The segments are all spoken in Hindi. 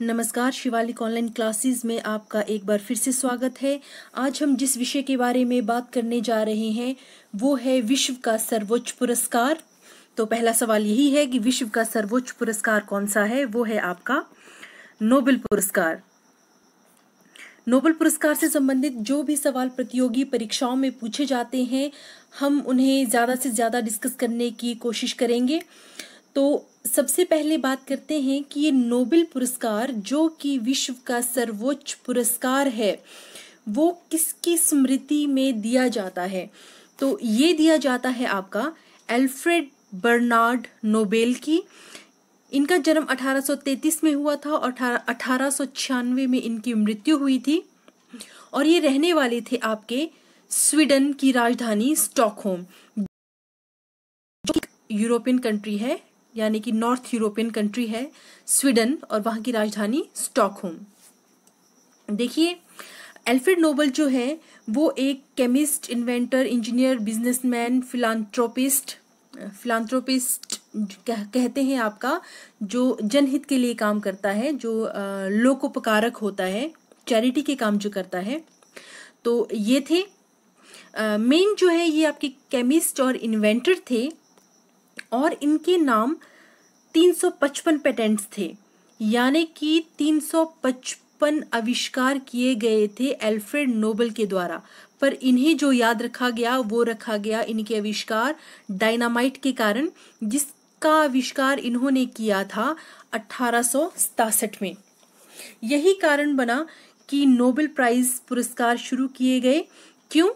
नमस्कार शिवालिक ऑनलाइन क्लासेस में आपका एक बार फिर से स्वागत है आज हम जिस विषय के बारे में बात करने जा रहे हैं वो है विश्व का सर्वोच्च पुरस्कार तो पहला सवाल यही है कि विश्व का सर्वोच्च पुरस्कार कौन सा है वो है आपका नोबेल पुरस्कार नोबल पुरस्कार से संबंधित जो भी सवाल प्रतियोगी परीक्षाओं में पूछे जाते हैं हम उन्हें ज़्यादा से ज़्यादा डिस्कस करने की कोशिश करेंगे तो सबसे पहले बात करते हैं कि ये नोबेल पुरस्कार जो कि विश्व का सर्वोच्च पुरस्कार है वो किसकी स्मृति में दिया जाता है तो ये दिया जाता है आपका एल्फ्रेड बर्नार्ड नोबेल की इनका जन्म 1833 में हुआ था और अठारह में इनकी मृत्यु हुई थी और ये रहने वाले थे आपके स्वीडन की राजधानी स्टॉकहोम यूरोपियन कंट्री है यानी कि नॉर्थ यूरोपियन कंट्री है स्वीडन और वहाँ की राजधानी स्टॉकहोम देखिए एल्फ्रेड नोबल जो है वो एक chemist inventor engineer businessman philanthropist philanthropist कह, कहते हैं आपका जो जनहित के लिए काम करता है जो लोकोपकारक होता है चैरिटी के काम जो करता है तो ये थे मेन जो है ये आपके केमिस्ट और इन्वेंटर थे और इनके नाम 355 पेटेंट्स थे यानी कि 355 आविष्कार किए गए थे एल्फ्रेड नोबल के द्वारा पर इन्हें जो याद रखा गया वो रखा गया इनके आविष्कार डायनामाइट के कारण जिसका आविष्कार इन्होंने किया था अठारह में यही कारण बना कि नोबेल प्राइज पुरस्कार शुरू किए गए क्यों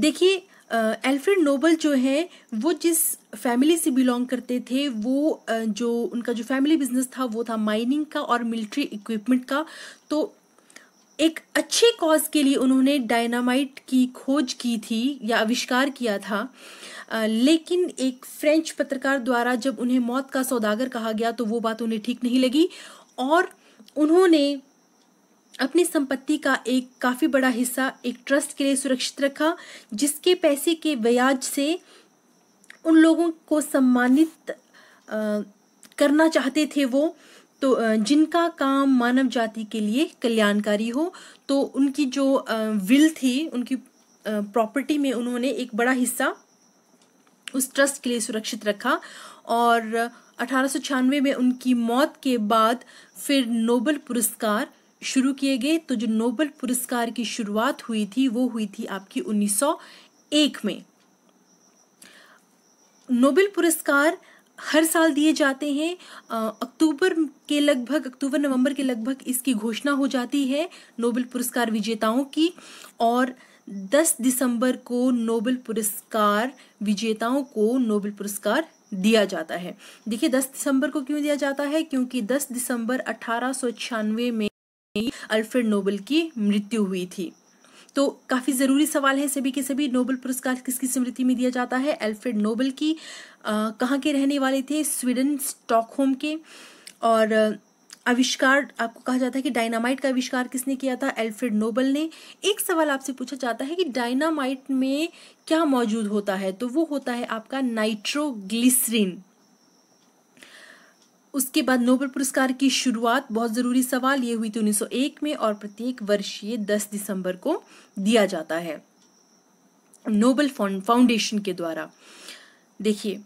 देखिए एल्फ्रेड नोबल जो है वो जिस फैमिली से बिलोंग करते थे वो जो उनका जो फैमिली बिजनेस था वो था माइनिंग का और मिलिट्री इक्विपमेंट का तो एक अच्छे कॉज के लिए उन्होंने डायनामाइट की खोज की थी या आविष्कार किया था लेकिन एक फ्रेंच पत्रकार द्वारा जब उन्हें मौत का सौदागर कहा गया तो वो बात उन्हें ठीक नहीं लगी और उन्होंने अपनी संपत्ति का एक काफ़ी बड़ा हिस्सा एक ट्रस्ट के लिए सुरक्षित रखा जिसके पैसे के ब्याज से उन लोगों को सम्मानित करना चाहते थे वो तो जिनका काम मानव जाति के लिए कल्याणकारी हो तो उनकी जो विल थी उनकी प्रॉपर्टी में उन्होंने एक बड़ा हिस्सा उस ट्रस्ट के लिए सुरक्षित रखा और अठारह में उनकी मौत के बाद फिर नोबल पुरस्कार शुरू किए गए तो जो नोबल पुरस्कार की शुरुआत हुई थी वो हुई थी आपकी 1901 में नोबेल पुरस्कार हर साल दिए जाते हैं अक्टूबर के लगभग अक्टूबर नवंबर के लगभग इसकी घोषणा हो जाती है नोबेल पुरस्कार विजेताओं की और 10 दिसंबर को नोबेल पुरस्कार विजेताओं को नोबेल पुरस्कार दिया जाता है देखिए 10 दिसंबर को क्यों दिया जाता है क्योंकि 10 दिसंबर अठारह में अल्फ्रेड नोबल की मृत्यु हुई थी तो काफ़ी ज़रूरी सवाल है सभी के सभी नोबल पुरस्कार किसकी स्मृति में दिया जाता है अल्फ्रेड नोबल की कहाँ के रहने वाले थे स्वीडन स्टॉकहोम के और आविष्कार आपको कहा जाता है कि डायनामाइट का आविष्कार किसने किया था एल्फ्रेड नोबल ने एक सवाल आपसे पूछा जाता है कि डायनामाइट में क्या मौजूद होता है तो वो होता है आपका नाइट्रोग्लिसरीन उसके बाद नोबेल पुरस्कार की शुरुआत बहुत ज़रूरी सवाल ये हुई थी उन्नीस में और प्रत्येक वर्ष ये दस दिसंबर को दिया जाता है नोबेल फाउंडेशन के द्वारा देखिए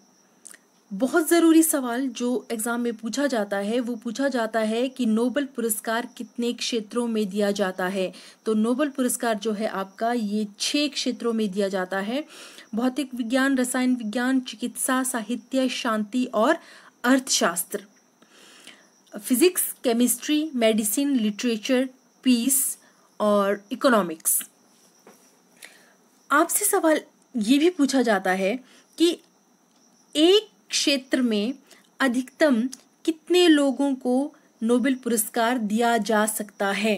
बहुत ज़रूरी सवाल जो एग्ज़ाम में पूछा जाता है वो पूछा जाता है कि नोबल पुरस्कार कितने क्षेत्रों में दिया जाता है तो नोबल पुरस्कार जो है आपका ये छः क्षेत्रों में दिया जाता है भौतिक विज्ञान रसायन विज्ञान चिकित्सा साहित्य शांति और अर्थशास्त्र physics chemistry medicine literature peace और इकोनॉमिक्स आपसे सवाल ये भी पूछा जाता है कि एक क्षेत्र में अधिकतम कितने लोगों को नोबेल पुरस्कार दिया जा सकता है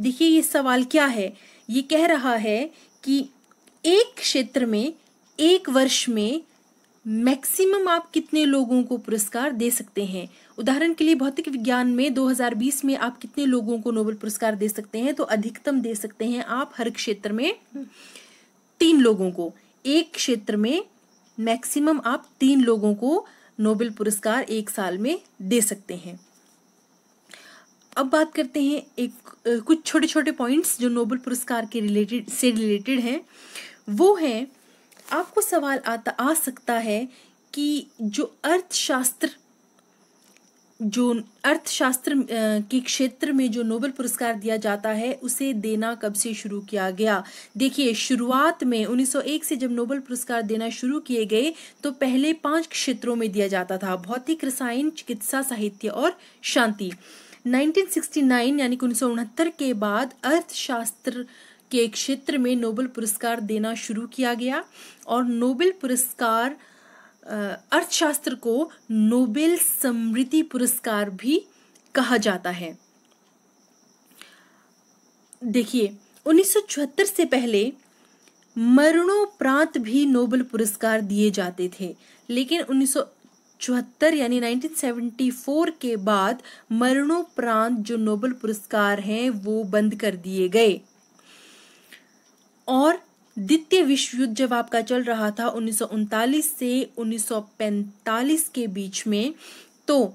देखिए ये सवाल क्या है ये कह रहा है कि एक क्षेत्र में एक वर्ष में मैक्सिमम आप कितने लोगों को पुरस्कार दे सकते हैं उदाहरण के लिए भौतिक विज्ञान में 2020 में आप कितने लोगों को नोबेल पुरस्कार दे सकते हैं तो अधिकतम दे सकते हैं आप हर क्षेत्र में तीन लोगों को एक क्षेत्र में मैक्सिमम आप तीन लोगों को नोबेल पुरस्कार एक साल में दे सकते हैं अब बात करते हैं एक कुछ छोटे छोटे पॉइंट्स जो नोबेल पुरस्कार के रिलेटेड से रिलेटेड हैं वो हैं आपको सवाल आता आ सकता है कि जो अर्थशास्त्र जो अर्थशास्त्र के क्षेत्र में जो नोबेल पुरस्कार दिया जाता है उसे देना कब से शुरू किया गया देखिए शुरुआत में 1901 से जब नोबेल पुरस्कार देना शुरू किए गए तो पहले पांच क्षेत्रों में दिया जाता था भौतिक रसायन चिकित्सा साहित्य और शांति 1969 यानी कि उन्नीस के बाद अर्थशास्त्र के क्षेत्र में नोबेल पुरस्कार देना शुरू किया गया और नोबेल पुरस्कार अर्थशास्त्र को नोबेल समृद्धि पुरस्कार भी कहा जाता है देखिए 1974 से पहले मरणोपरांत भी नोबेल पुरस्कार दिए जाते थे लेकिन उन्नीस चौहत्तर यानी 1974 के बाद मरणोपरांत जो नोबेल पुरस्कार हैं वो बंद कर दिए गए और द्वितीय विश्व युद्ध जब आपका चल रहा था उन्नीस से उन्नीस के बीच में तो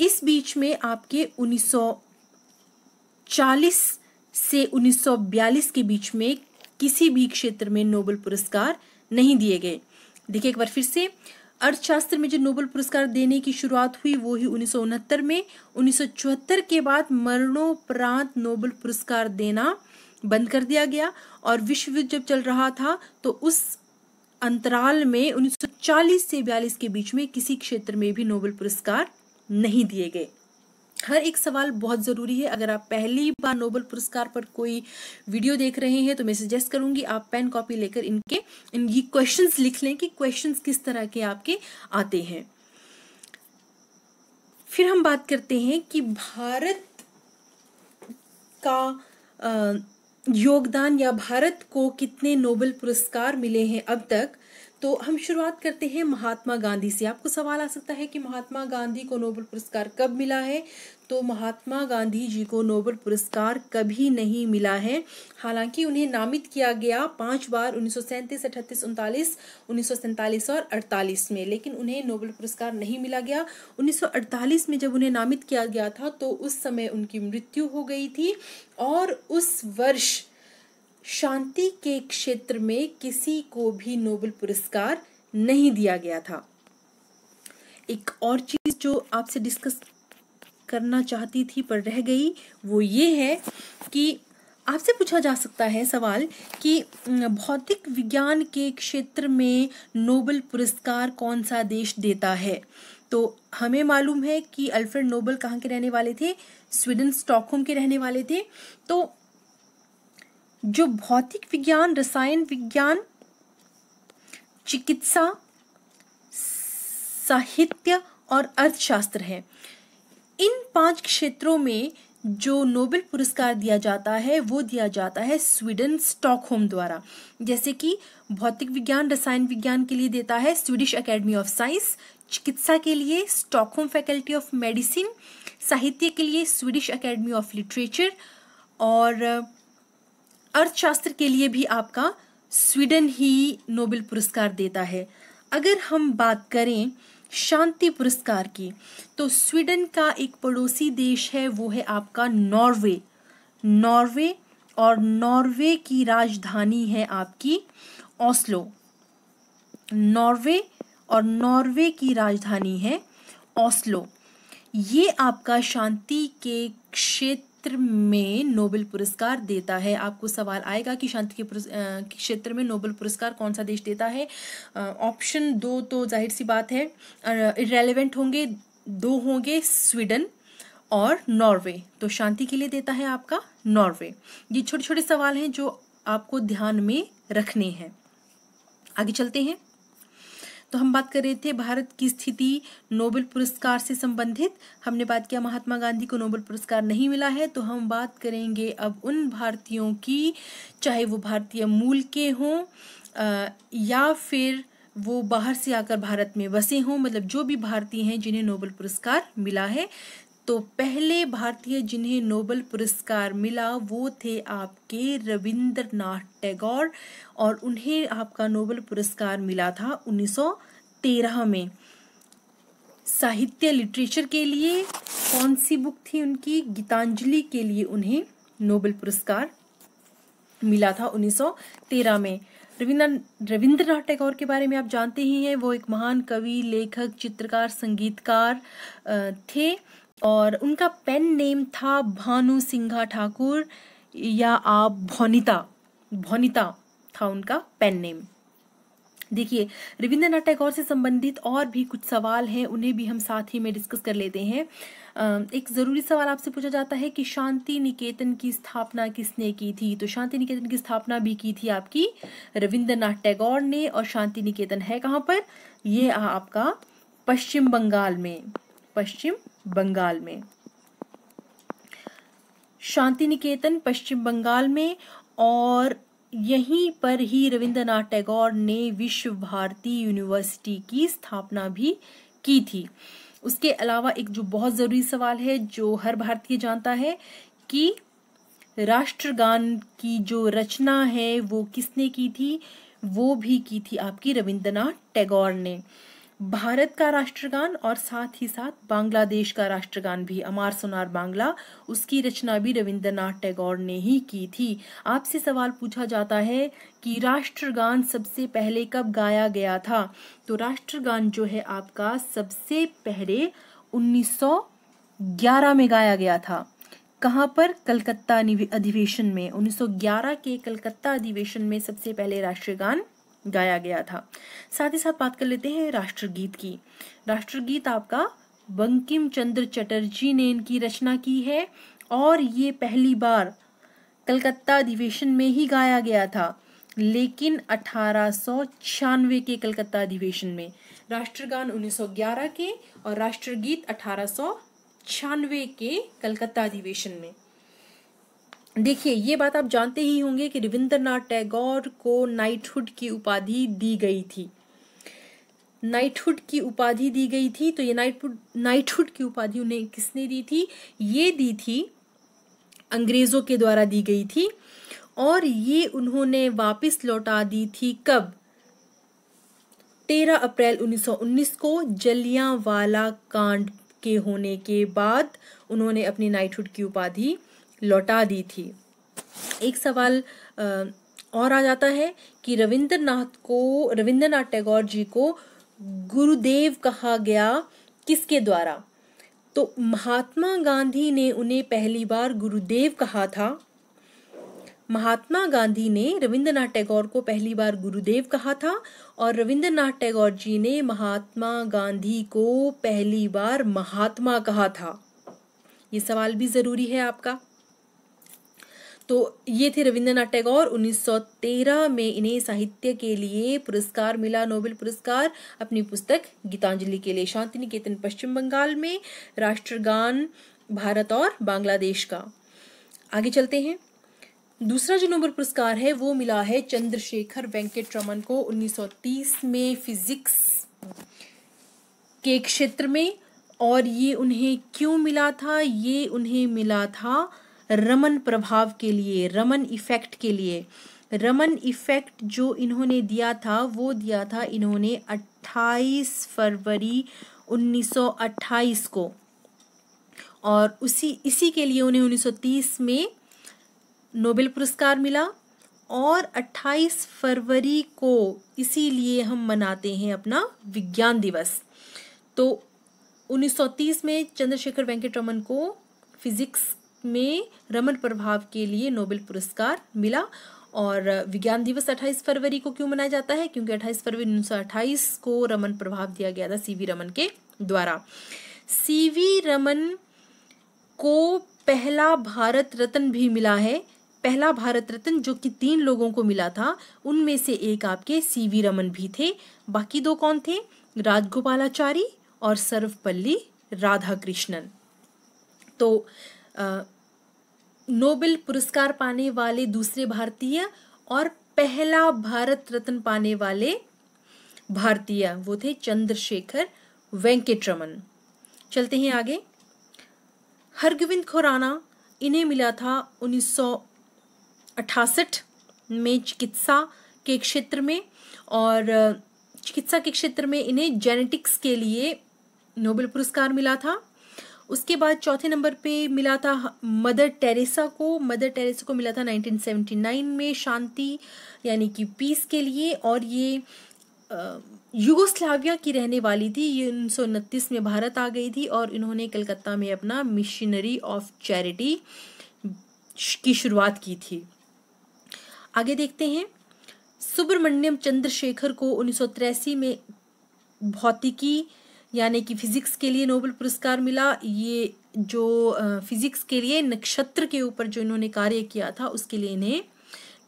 इस बीच में आपके 1940 से 1942 के बीच में किसी भी क्षेत्र में नोबल पुरस्कार नहीं दिए गए देखिए एक बार फिर से अर्थशास्त्र में जो नोबल पुरस्कार देने की शुरुआत हुई वो ही उन्नीस में उन्नीस के बाद मरणोपरांत नोबल पुरस्कार देना बंद कर दिया गया और विश्व युद्ध जब चल रहा था तो उस अंतराल में 1940 से 42 के बीच में किसी क्षेत्र में भी नोबेल पुरस्कार नहीं दिए गए हर एक सवाल बहुत ज़रूरी है अगर आप पहली बार नोबेल पुरस्कार पर कोई वीडियो देख रहे हैं तो मैं सजेस्ट करूंगी आप पेन कॉपी लेकर इनके इन ये क्वेश्चंस लिख लें कि क्वेश्चंस किस तरह के आपके आते हैं फिर हम बात करते हैं कि भारत का आ, योगदान या भारत को कितने नोबेल पुरस्कार मिले हैं अब तक तो हम शुरुआत करते हैं महात्मा गांधी से आपको सवाल आ सकता है कि महात्मा गांधी को नोबेल पुरस्कार कब मिला है तो महात्मा गांधी जी को नोबल पुरस्कार कभी नहीं मिला है हालांकि उन्हें नामित किया गया पांच बार उन्नीस सौ सैंतीस अठतीस उनतालीस उन्नीस सौ सैंतालीस और अड़तालीस में लेकिन उन्हें नोबल पुरस्कार नहीं मिला गया 1948 में जब उन्हें नामित किया गया था तो उस समय उनकी मृत्यु हो गई थी और उस वर्ष शांति के क्षेत्र में किसी को भी नोबल पुरस्कार नहीं दिया गया था एक और चीज़ जो आपसे डिस्कस करना चाहती थी पर रह गई वो ये है कि आपसे पूछा जा सकता है सवाल कि भौतिक विज्ञान के क्षेत्र में नोबल पुरस्कार कौन सा देश देता है तो हमें मालूम है कि अल्फ्रेड नोबल कहाँ के रहने वाले थे स्वीडन स्टॉकहोम के रहने वाले थे तो जो भौतिक विज्ञान रसायन विज्ञान चिकित्सा साहित्य और अर्थशास्त्र है इन पांच क्षेत्रों में जो नोबेल पुरस्कार दिया जाता है वो दिया जाता है स्वीडन स्टॉकहोम द्वारा जैसे कि भौतिक विज्ञान रसायन विज्ञान के लिए देता है स्वीडिश एकेडमी ऑफ साइंस चिकित्सा के लिए स्टॉकहोम फैकल्टी ऑफ मेडिसिन साहित्य के लिए स्वीडिश एकेडमी ऑफ लिटरेचर और अर्थशास्त्र के लिए भी आपका स्वीडन ही नोबेल पुरस्कार देता है अगर हम बात करें शांति पुरस्कार की तो स्वीडन का एक पड़ोसी देश है वो है आपका नॉर्वे नॉर्वे और नॉर्वे की राजधानी है आपकी ओस्लो नॉर्वे और नॉर्वे की राजधानी है ओस्लो ये आपका शांति के क्षेत्र क्षेत्र में नोबेल पुरस्कार देता है आपको सवाल आएगा कि शांति के क्षेत्र में नोबेल पुरस्कार कौन सा देश देता है ऑप्शन दो तो जाहिर सी बात है इरेलीवेंट होंगे दो होंगे स्वीडन और नॉर्वे तो शांति के लिए देता है आपका नॉर्वे ये छोटे छोटे सवाल हैं जो आपको ध्यान में रखने हैं आगे चलते हैं तो हम बात कर रहे थे भारत की स्थिति नोबेल पुरस्कार से संबंधित हमने बात किया महात्मा गांधी को नोबेल पुरस्कार नहीं मिला है तो हम बात करेंगे अब उन भारतीयों की चाहे वो भारतीय मूल के हों या फिर वो बाहर से आकर भारत में बसे हों मतलब जो भी भारतीय हैं जिन्हें नोबेल पुरस्कार मिला है तो पहले भारतीय जिन्हें नोबल पुरस्कार मिला वो थे आपके रविंद्रनाथ टैगोर और उन्हें आपका नोबल पुरस्कार मिला था 1913 में साहित्य लिटरेचर के लिए कौन सी बुक थी उनकी गीतांजलि के लिए उन्हें नोबल पुरस्कार मिला था 1913 में रविंद्र रविंद्रनाथ टैगोर के बारे में आप जानते ही हैं वो एक महान कवि लेखक चित्रकार संगीतकार थे और उनका पेन नेम था भानु सिंघा ठाकुर या आप भौनिता भौनिता था उनका पेन नेम देखिए रविंद्रनाथ टैगोर से संबंधित और भी कुछ सवाल हैं उन्हें भी हम साथ ही में डिस्कस कर लेते हैं एक ज़रूरी सवाल आपसे पूछा जाता है कि शांति निकेतन की स्थापना किसने की थी तो शांति निकेतन की स्थापना भी की थी आपकी रविंद्रनाथ टैगोर ने और शांति निकेतन है कहाँ पर यह आपका पश्चिम बंगाल में पश्चिम बंगाल में शांति निकेतन पश्चिम बंगाल में और यहीं पर ही रविंद्रनाथ टैगोर ने विश्व भारती यूनिवर्सिटी की स्थापना भी की थी उसके अलावा एक जो बहुत ज़रूरी सवाल है जो हर भारतीय जानता है कि राष्ट्रगान की जो रचना है वो किसने की थी वो भी की थी आपकी रविंद्रनाथ टैगोर ने भारत का राष्ट्रगान और साथ ही साथ बांग्लादेश का राष्ट्रगान भी अमार सुनार बांग्ला उसकी रचना भी रविंद्रनाथ टैगोर ने ही की थी आपसे सवाल पूछा जाता है कि राष्ट्रगान सबसे पहले कब गाया गया था तो राष्ट्रगान जो है आपका सबसे पहले 1911 में गाया गया था कहाँ पर कलकत्ता अधिवेशन में 1911 के कलकत्ता अधिवेशन में सबसे पहले राष्ट्रगान गाया गया था साथ ही साथ बात कर लेते हैं राष्ट्रगीत की राष्ट्रगीत आपका बंकिम चंद्र चटर्जी ने इनकी रचना की है और ये पहली बार कलकत्ता अधिवेशन में ही गाया गया था लेकिन अठारह के कलकत्ता अधिवेशन में राष्ट्रगान 1911 के और राष्ट्रगीत अठारह के कलकत्ता अधिवेशन में देखिए ये बात आप जानते ही होंगे कि रविंद्रनाथ टैगोर को नाइटहुड की उपाधि दी गई थी नाइटहुड की उपाधि दी गई थी तो ये नाइटहुड नाइटहुड की उपाधि उन्हें किसने दी थी ये दी थी अंग्रेज़ों के द्वारा दी गई थी और ये उन्होंने वापस लौटा दी थी कब तेरह अप्रैल 1919 को जलियांवाला कांड के होने के बाद उन्होंने अपनी नाइटहुड की उपाधि लौटा दी थी एक सवाल और आ जाता है कि रविंद्रनाथ को रविंद्रनाथ टैगोर जी को गुरुदेव कहा गया किसके द्वारा तो महात्मा गांधी ने उन्हें पहली बार गुरुदेव कहा था महात्मा गांधी ने रविंद्रनाथ टैगोर को पहली बार गुरुदेव कहा था और रविंद्रनाथ टैगोर जी ने महात्मा गांधी को पहली बार महात्मा कहा था ये सवाल भी ज़रूरी है आपका तो ये थे रविंद्रनाथ टैगोर 1913 में इन्हें साहित्य के लिए पुरस्कार मिला नोबेल पुरस्कार अपनी पुस्तक गीतांजलि के लिए शांति निकेतन पश्चिम बंगाल में राष्ट्रगान भारत और बांग्लादेश का आगे चलते हैं दूसरा जो नोबेल पुरस्कार है वो मिला है चंद्रशेखर वेंकट रमन को 1930 में फिजिक्स के क्षेत्र में और ये उन्हें क्यों मिला था ये उन्हें मिला था रमन प्रभाव के लिए रमन इफ़ेक्ट के लिए रमन इफ़ेक्ट जो इन्होंने दिया था वो दिया था इन्होंने 28 फरवरी 1928 को और उसी इसी के लिए उन्हें 1930 में नोबेल पुरस्कार मिला और 28 फरवरी को इसीलिए हम मनाते हैं अपना विज्ञान दिवस तो 1930 में चंद्रशेखर वेंकट रमन को फिजिक्स में रमन प्रभाव के लिए नोबेल पुरस्कार मिला और विज्ञान दिवस 28 फरवरी को क्यों मनाया जाता है क्योंकि 28 फरवरी उन्नीस को रमन प्रभाव दिया गया था सीवी रमन के द्वारा सीवी रमन को पहला भारत रत्न भी मिला है पहला भारत रत्न जो कि तीन लोगों को मिला था उनमें से एक आपके सीवी रमन भी थे बाकी दो कौन थे राजगोपालाचारी और सर्वपल्ली राधाकृष्णन तो आ, नोबेल पुरस्कार पाने वाले दूसरे भारतीय और पहला भारत रत्न पाने वाले भारतीय वो थे चंद्रशेखर रमन चलते हैं आगे हरगोविंद खुराना इन्हें मिला था 1968 में चिकित्सा के क्षेत्र में और चिकित्सा के क्षेत्र में इन्हें जेनेटिक्स के लिए नोबेल पुरस्कार मिला था उसके बाद चौथे नंबर पे मिला था मदर टेरेसा को मदर टेरेसा को मिला था 1979 में शांति यानी कि पीस के लिए और ये युगोस्लाविया की रहने वाली थी ये उन्नीस उनतीस में भारत आ गई थी और इन्होंने कलकत्ता में अपना मिशनरी ऑफ चैरिटी की शुरुआत की थी आगे देखते हैं सुब्रमण्यम चंद्रशेखर को उन्नीस में भौतिकी यानी कि फिज़िक्स के लिए नोबेल पुरस्कार मिला ये जो फिज़िक्स के लिए नक्षत्र के ऊपर जो इन्होंने कार्य किया था उसके लिए इन्हें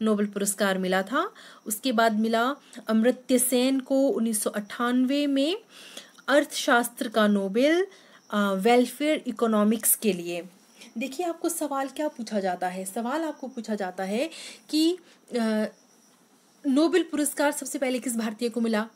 नोबल पुरस्कार मिला था उसके बाद मिला अमृत्य सेन को उन्नीस में अर्थशास्त्र का नोबेल वेलफेयर इकोनॉमिक्स के लिए देखिए आपको सवाल क्या पूछा जाता है सवाल आपको पूछा जाता है कि नोबेल पुरस्कार सबसे पहले किस भारतीय को मिला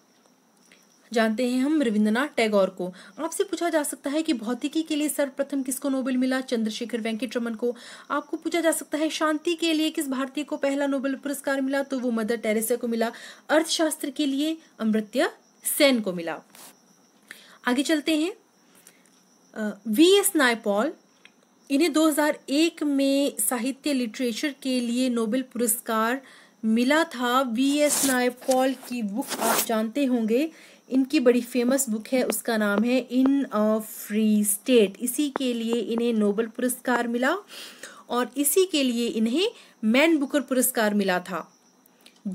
जानते हैं हम रविंद्रनाथ टैगोर को आपसे पूछा जा सकता है कि भौतिकी के लिए सर्वप्रथम किसको नोबेल मिला चंद्रशेखर रमन को आपको पूछा जा सकता है शांति के लिए किस भारतीय को पहला नोबेल पुरस्कार मिला तो वो मदर टेरेसा को मिला अर्थशास्त्र के लिए अमृत्य सेन को मिला आगे चलते हैं वी एस नायपॉल इन्हें 2001 में साहित्य लिटरेचर के लिए नोबेल पुरस्कार मिला था वी एस नायपॉल की बुक आप जानते होंगे इनकी बड़ी फेमस बुक है उसका नाम है इन अ फ्री स्टेट इसी के लिए इन्हें नोबल पुरस्कार मिला और इसी के लिए इन्हें मैन बुकर पुरस्कार मिला था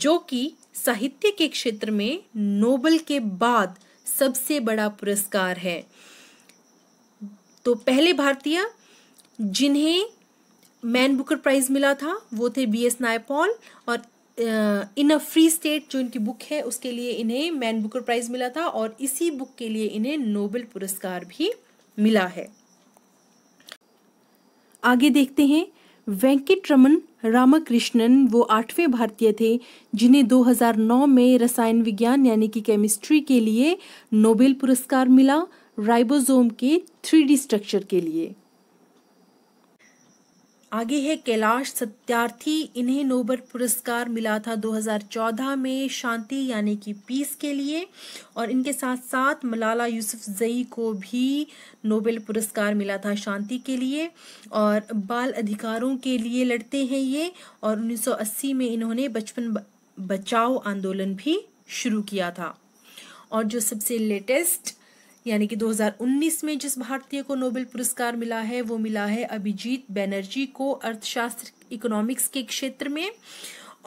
जो कि साहित्य के क्षेत्र में नोबल के बाद सबसे बड़ा पुरस्कार है तो पहले भारतीय जिन्हें मैन बुकर प्राइज मिला था वो थे बी एस नायपॉल और इन अ फ्री स्टेट जो इनकी बुक है उसके लिए इन्हें मैन बुकर प्राइज मिला था और इसी बुक के लिए इन्हें नोबेल पुरस्कार भी मिला है आगे देखते हैं वेंकट रमन रामाकृष्णन वो आठवें भारतीय थे जिन्हें 2009 में रसायन विज्ञान यानी कि केमिस्ट्री के लिए नोबेल पुरस्कार मिला राइबोसोम के थ्री स्ट्रक्चर के लिए आगे है कैलाश सत्यार्थी इन्हें नोबल पुरस्कार मिला था 2014 में शांति यानी कि पीस के लिए और इनके साथ साथ मलाला जई को भी नोबेल पुरस्कार मिला था शांति के लिए और बाल अधिकारों के लिए लड़ते हैं ये और 1980 में इन्होंने बचपन बचाओ आंदोलन भी शुरू किया था और जो सबसे लेटेस्ट यानी कि 2019 में जिस भारतीय को नोबेल पुरस्कार मिला है वो मिला है अभिजीत बैनर्जी को अर्थशास्त्र इकोनॉमिक्स के क्षेत्र में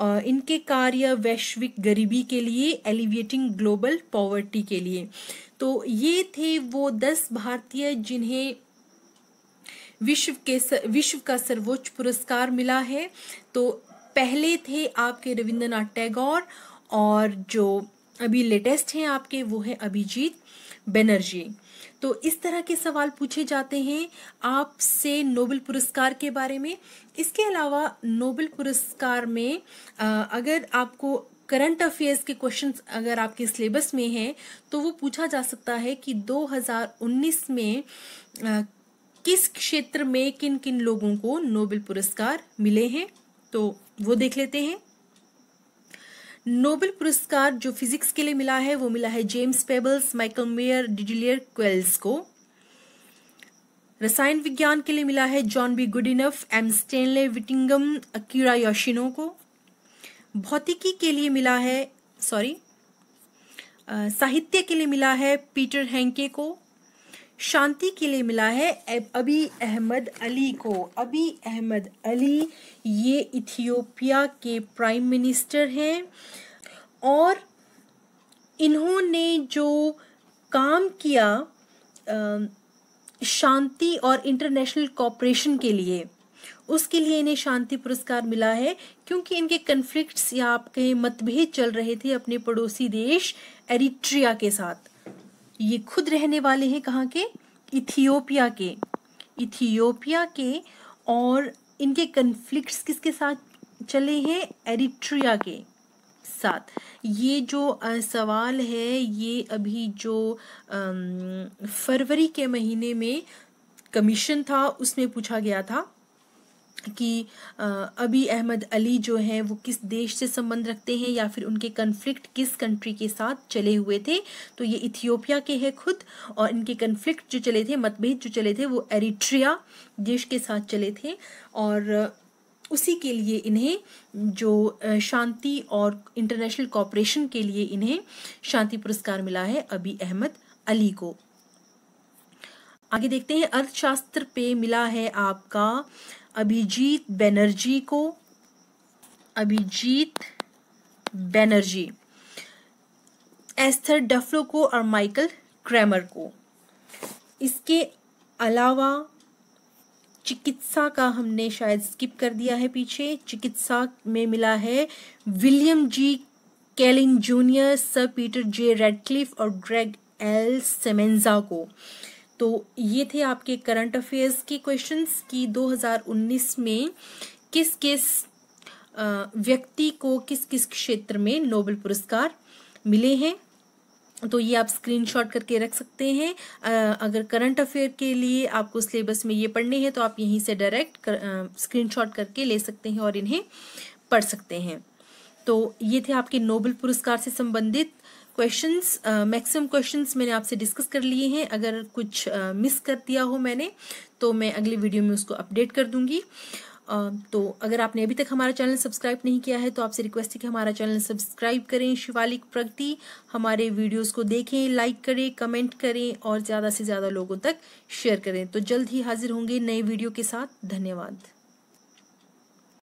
इनके कार्य वैश्विक गरीबी के लिए एलिविएटिंग ग्लोबल पॉवर्टी के लिए तो ये थे वो दस भारतीय जिन्हें विश्व के विश्व का सर्वोच्च पुरस्कार मिला है तो पहले थे आपके रविंद्रनाथ टैगोर और जो अभी लेटेस्ट हैं आपके वो है अभिजीत बेनर्जी तो इस तरह के सवाल पूछे जाते हैं आपसे नोबेल पुरस्कार के बारे में इसके अलावा नोबेल पुरस्कार में अगर आपको करंट अफेयर्स के क्वेश्चंस अगर आपके सिलेबस में हैं तो वो पूछा जा सकता है कि 2019 में आ, किस क्षेत्र में किन किन लोगों को नोबेल पुरस्कार मिले हैं तो वो देख लेते हैं नोबेल पुरस्कार जो फिजिक्स के लिए मिला है वो मिला है James Peebles Michael Mayor Didier Queloz को रसायन विज्ञान के लिए मिला है John B Goodenough M Stanley Whittingham Akira Yoshino को भौतिकी के लिए मिला है सॉरी साहित्य के लिए मिला है पीटर हैंके को शांति के लिए मिला है अभी अहमद अली को अभी अहमद अली ये इथियोपिया के प्राइम मिनिस्टर हैं और इन्होंने जो काम किया शांति और इंटरनेशनल कॉपरेशन के लिए उसके लिए इन्हें शांति पुरस्कार मिला है क्योंकि इनके कन्फ्लिक्ट्स या आप कहें मतभेद चल रहे थे अपने पड़ोसी देश एरिट्रिया के साथ ये खुद रहने वाले हैं कहाँ के इथियोपिया के इथियोपिया के और इनके कन्फ्लिक्ट्स किसके साथ चले हैं एरिट्रिया के साथ ये जो सवाल है ये अभी जो फरवरी के महीने में कमीशन था उसमें पूछा गया था कि अभी अहमद अली जो हैं वो किस देश से संबंध रखते हैं या फिर उनके कन्फ्लिक्ट किस कंट्री के साथ चले हुए थे तो ये इथियोपिया के हैं खुद और इनके कन्फ्लिक्ट जो चले थे मतभेद जो चले थे वो एरिट्रिया देश के साथ चले थे और उसी के लिए इन्हें जो शांति और इंटरनेशनल कॉपरेशन के लिए इन्हें शांति पुरस्कार मिला है अभी अहमद अली को आगे देखते हैं अर्थशास्त्र पे मिला है आपका अभिजीत बनर्जी को अभिजीत बनर्जी एस्थर डफलो को और माइकल क्रैमर को इसके अलावा चिकित्सा का हमने शायद स्किप कर दिया है पीछे चिकित्सा में मिला है William G Kaelin junior sir Peter J Ratcliffe और ग्रेग एल सेमेंजा को तो ये थे आपके करंट अफेयर्स के क्वेश्चंस कि 2019 में किस किस व्यक्ति को किस किस क्षेत्र में नोबेल पुरस्कार मिले हैं तो ये आप स्क्रीनशॉट करके रख सकते हैं अगर करंट अफेयर के लिए आपको सिलेबस में ये पढ़ने हैं तो आप यहीं से डायरेक्ट कर, स्क्रीनशॉट करके ले सकते हैं और इन्हें पढ़ सकते हैं तो ये थे आपके नोबेल पुरस्कार से संबंधित क्वेश्चंस मैक्सिमम क्वेश्चंस मैंने आपसे डिस्कस कर लिए हैं अगर कुछ मिस uh, कर दिया हो मैंने तो मैं अगली वीडियो में उसको अपडेट कर दूंगी uh, तो अगर आपने अभी तक हमारा चैनल सब्सक्राइब नहीं किया है तो आपसे रिक्वेस्ट है कि हमारा चैनल सब्सक्राइब करें शिवालिक प्रगति हमारे वीडियोज़ को देखें लाइक करें कमेंट करें और ज़्यादा से ज़्यादा लोगों तक शेयर करें तो जल्द ही हाजिर होंगे नए वीडियो के साथ धन्यवाद